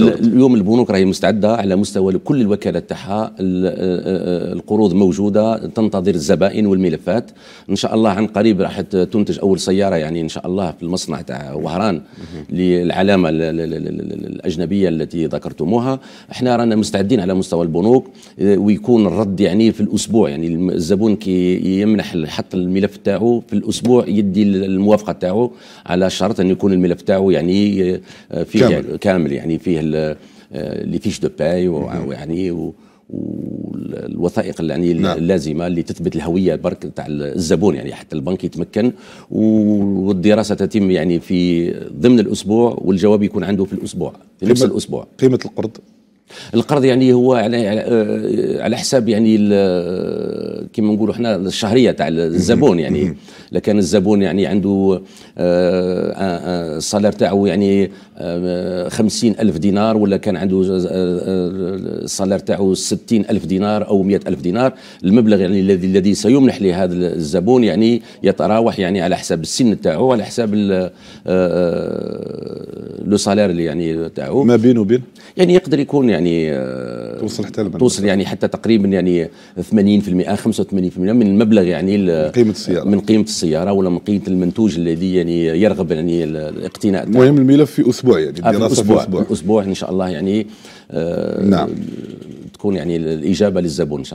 اليوم البنوك راهي مستعده على مستوى كل الوكالات تاعها القروض موجوده تنتظر الزبائن والملفات ان شاء الله عن قريب راح تنتج اول سياره يعني ان شاء الله في المصنع تاع وهران للعلامه الاجنبيه التي ذكرتموها احنا رانا مستعدين على مستوى البنوك آه، ويكون الرد يعني في الاسبوع يعني الزبون كي يمنح حط الملف تاعو في الاسبوع يدي الموافقه تاعو على شرط ان يكون الملف تاعو يعني آه، فيه كامل, كامل يعني, يعني. فيه آه، لي فيش دو باي ويعني والوثائق اللي يعني نعم. اللازمه اللي تثبت الهويه برك تاع الزبون يعني حتى البنك يتمكن والدراسه تتم يعني في ضمن الاسبوع والجواب يكون عنده في الاسبوع في نفس الاسبوع قيمه القرض القرض يعني هو على على آه، حساب يعني كما نقولوا حنا الشهريه تاع الزبون يعني لكان الزبون يعني عنده الصالير آه، آه، آه، تاعو يعني خمسين ألف دينار ولا كان عنده الصالير تاعو ستين ألف دينار أو مئة ألف دينار المبلغ يعني الذي الذي سيمنح لهذا الزبون يعني يتراوح يعني على حساب السن تاعو على حساب لو صالير اللي يعني تاعو ما بينه وبين يعني يقدر يكون يعني توصل حتى المبلغ. توصل يعني حتى تقريبا يعني 80% 85% من المبلغ يعني من قيمه السياره من قيمه السياره ولا من قيمه المنتوج الذي يعني يرغب يعني الاقتناء المهم الملف في اسبوع يعني الدراسه في اسبوع في اسبوع ان شاء الله يعني آه نعم تكون يعني الاجابه للزبون ان شاء الله